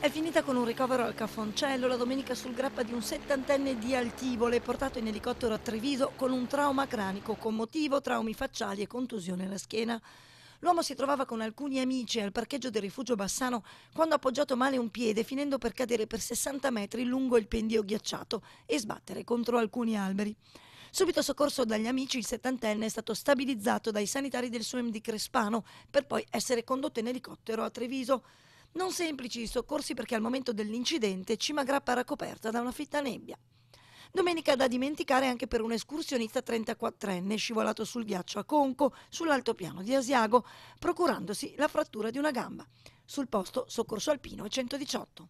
È finita con un ricovero al Caffoncello la domenica sul grappa di un settantenne di Altivole portato in elicottero a Treviso con un trauma cranico commotivo, traumi facciali e contusione alla schiena. L'uomo si trovava con alcuni amici al parcheggio del rifugio Bassano quando ha appoggiato male un piede finendo per cadere per 60 metri lungo il pendio ghiacciato e sbattere contro alcuni alberi. Subito soccorso dagli amici, il settantenne è stato stabilizzato dai sanitari del SUEM di Crespano per poi essere condotto in elicottero a Treviso. Non semplici i soccorsi perché al momento dell'incidente Cima Grappa era coperta da una fitta nebbia. Domenica da dimenticare anche per un escursionista 34enne scivolato sul ghiaccio a Conco, sull'altopiano di Asiago, procurandosi la frattura di una gamba. Sul posto soccorso alpino 118.